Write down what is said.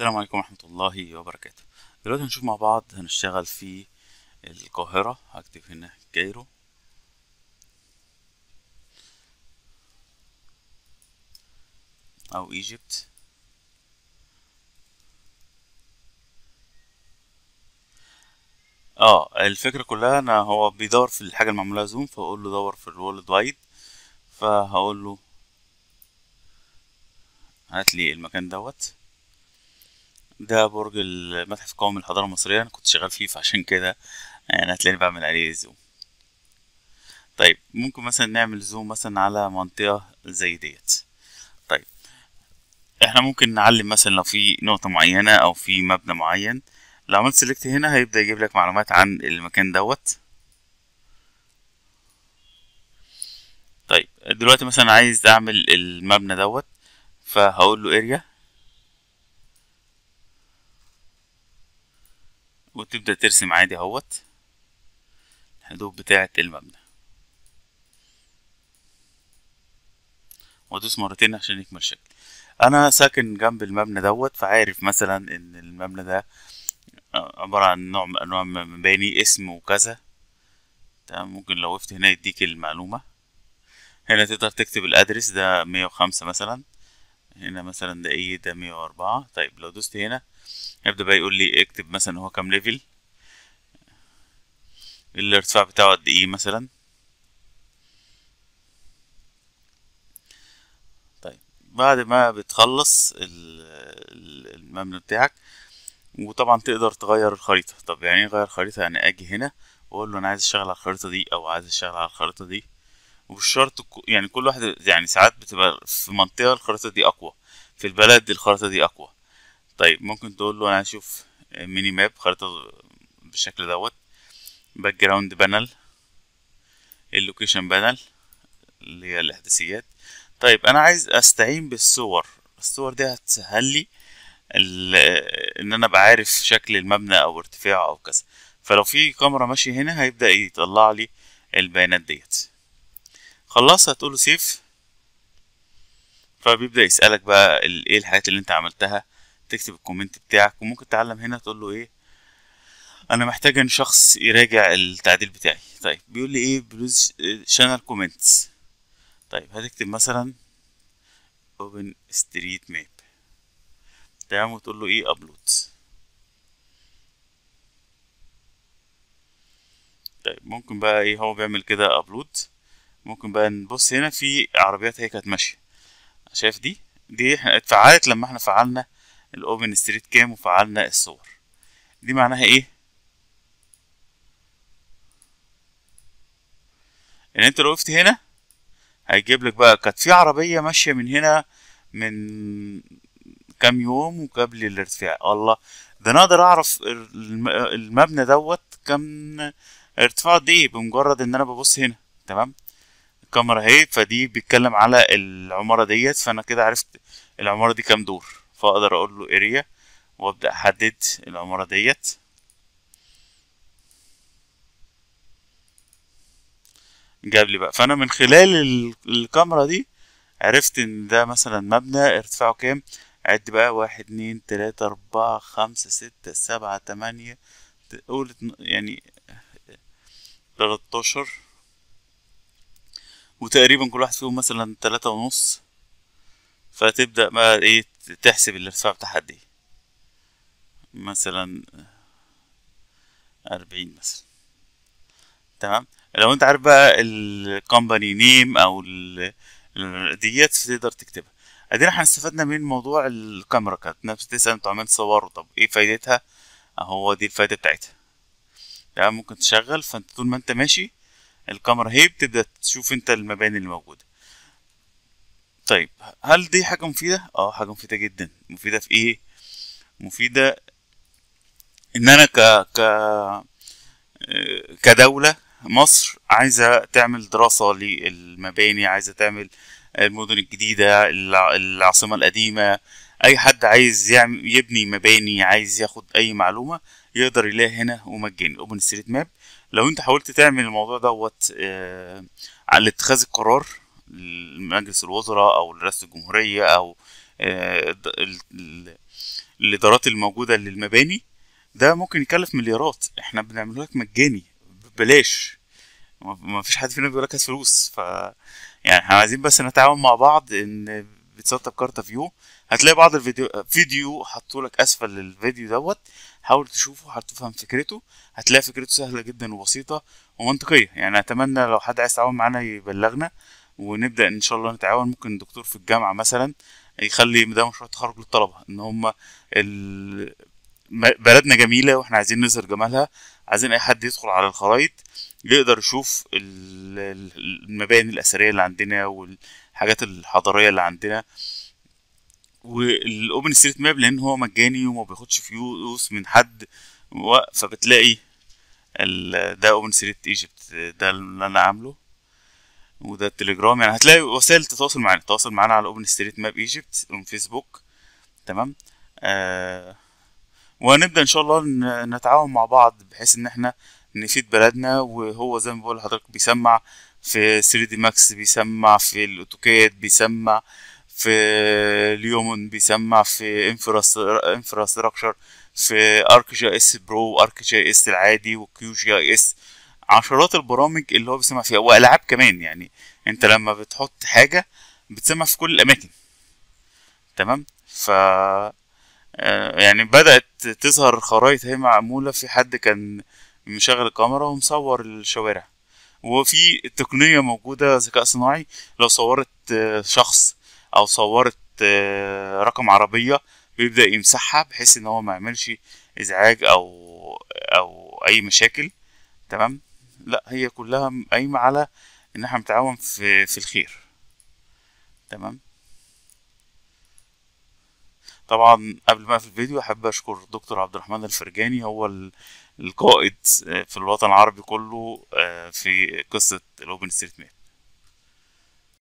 السلام عليكم ورحمة الله وبركاته دلوقتي هنشوف مع بعض هنشتغل في القاهرة هكتب هنا كايرو أو ايجيبت اه الفكرة كلها انا هو بيدور في الحاجة المعمولة زوم فاقول له دور في الورلد وايد فهقول له هات لي المكان دوت ده برج المتحف القومي للحضارة المصرية أنا كنت شغال فيه فعشان كده يعني هتلاقيني بعمل عليه زوم طيب ممكن مثلا نعمل زوم مثلا على منطقة زي ديت طيب احنا ممكن نعلم مثلا لو في نقطة معينة أو في مبنى معين لو عملت سيلكت هنا هيبدأ يجيب لك معلومات عن المكان دوت طيب دلوقتي مثلا عايز أعمل المبنى دوت فهقول له اريا وتبدأ ترسم عادي اهوت الحدود بتاعة المبنى وادوس مرتين عشان يكمل شكل انا ساكن جنب المبنى دوت فعارف مثلا ان المبنى ده عبارة عن نوع من انواع مباني اسم وكذا تمام ممكن لو وقفت هنا يديك المعلومة هنا تقدر تكتب الادرس ده مية وخمسة مثلا هنا مثلا ده ايه ده 104 طيب لو دوست هنا هيبدأ بقى يقول لي اكتب مثلا هو كام ليفل الارتفاع بتاعه قد ايه مثلا طيب بعد ما بتخلص المبنى بتاعك وطبعا تقدر تغير الخريطة طب يعني ايه غير خريطة يعني اجي هنا واقول له انا عايز اشتغل على الخريطة دي او عايز اشتغل على الخريطة دي ومش شرط يعني كل واحدة يعني ساعات بتبقى في منطقة الخريطة دي أقوى في البلد الخريطة دي أقوى طيب ممكن تقول له أنا أشوف ميني ماب خريطة بالشكل دوت باك جراوند بانل اللوكيشن بانل اللي هي الإحداثيات طيب أنا عايز أستعين بالصور الصور دي هتسهل لي ان انا بعرف شكل المبنى او ارتفاعه او كذا فلو في كاميرا ماشيه هنا هيبدا يطلع لي البيانات ديت خلصها هتقوله سيف فبيبدا يسالك بقى ايه الحاجات اللي انت عملتها تكتب الكومنت بتاعك وممكن تعلم هنا تقول له ايه انا محتاج ان شخص يراجع التعديل بتاعي طيب بيقول لي ايه بلوز شانل كومنتس طيب هتكتب مثلا اوبن ستريت ماب تمام وتقول له ايه ابلود طيب ممكن بقى ايه هو بيعمل كده ابلود ممكن بقى نبص هنا في عربيات هي كانت ماشيه شايف دي دي احنا اتفعلت لما احنا فعلنا الاوبن ستريت كام وفعلنا الصور دي معناها ايه ان انت لو وقفت هنا هيجيب لك بقى كانت في عربيه ماشيه من هنا من كام يوم وقبل الارتفاع الله ده انا اقدر اعرف المبنى دوت كان ارتفاعه دي ايه بمجرد ان انا ببص هنا تمام الكاميرا اهي فدي بيتكلم على العماره ديت فانا كده عرفت العماره دي كام دور فاقدر اقول له اريا وابدا احدد العماره ديت جاب لي بقى فانا من خلال الكاميرا دي عرفت ان ده مثلا مبنى ارتفاعه كام عد بقى واحد اتنين تلاتة اربعة خمسة ستة سبعة تمانية قول يعني تلاتاشر وتقريبا كل واحد فيهم مثلا تلاتة ونص فتبدأ بقى ايه تحسب الارتفاع بتاعها قد ايه مثلا أربعين مثلا تمام لو انت عارف بقى الكومباني نيم او ديت تقدر تكتبها ادينا احنا استفدنا من موضوع الكاميرا كات نفس تسأل انتوا عمال تصوروا طب ايه فايدتها اهو دي الفايدة بتاعتها تمام ممكن تشغل فانت طول ما انت ماشي الكاميرا هي بتبدا تشوف انت المباني اللي موجوده طيب هل دي حاجه مفيده اه حاجه مفيده جدا مفيده في ايه مفيده ان انا ك ك كدوله مصر عايزه تعمل دراسه للمباني عايزه تعمل المدن الجديده العاصمه القديمه اي حد عايز يعمل يبني مباني عايز ياخد اي معلومه يقدر يلاقي هنا ومجاني اوبن ستريت ماب لو انت حاولت تعمل الموضوع دوت آه على اتخاذ القرار لمجلس الوزراء او لرئاسه الجمهوريه او آه الادارات الموجوده للمباني ده ممكن يكلف مليارات احنا بنعمله لك مجاني ببلاش ما فيش حد فينا بيقول لك فلوس ف يعني احنا عايزين بس نتعاون مع بعض ان بتسطب كارتا فيو هتلاقي بعض الفيديو فيديو حطولك اسفل الفيديو دوت حاول تشوفه هتفهم فكرته هتلاقي فكرته سهله جدا وبسيطه ومنطقيه يعني اتمنى لو حد عايز يتعاون معانا يبلغنا ونبدا ان شاء الله نتعاون ممكن دكتور في الجامعه مثلا يخلي ده مشروع تخرج للطلبه ان هم ال... بلدنا جميله واحنا عايزين نظهر جمالها عايزين اي حد يدخل على الخرايط يقدر يشوف المباني الاثريه اللي عندنا والحاجات الحضاريه اللي عندنا والاوبن ستريت ماب لان هو مجاني وما بياخدش فلوس من حد فبتلاقي ده اوبن ستريت ايجيبت ده اللي انا عامله وده التليجرام يعني هتلاقي وسائل تتواصل معانا تتواصل معانا على اوبن ستريت ماب ايجيبت من فيسبوك تمام آه وهنبدا ان شاء الله نتعاون مع بعض بحيث ان احنا نفيد بلدنا وهو زي ما بقول لحضرتك بيسمع في 3 دي ماكس بيسمع في الاوتوكاد بيسمع آه في اليوم بيسمع في انفراستراكشر في ارك جي اس برو وارك جي اس العادي وكيو جي اس عشرات البرامج اللي هو بيسمع فيها والعاب كمان يعني انت لما بتحط حاجه بتسمع في كل الاماكن تمام ف آه، يعني بدات تظهر خرايط هي معموله في حد كان مشغل الكاميرا ومصور الشوارع وفي تقنيه موجوده ذكاء صناعي لو صورت آه، شخص او صورت آه، رقم عربيه بيبدا يمسحها بحيث ان هو ما يعملش ازعاج او او اي مشاكل تمام لا هي كلها قايمه على ان احنا بنتعاون في في الخير تمام طبعا قبل ما في الفيديو احب اشكر دكتور عبد الرحمن الفرجاني هو القائد آه، في الوطن العربي كله آه، في قصه الاوبن ستريت ماب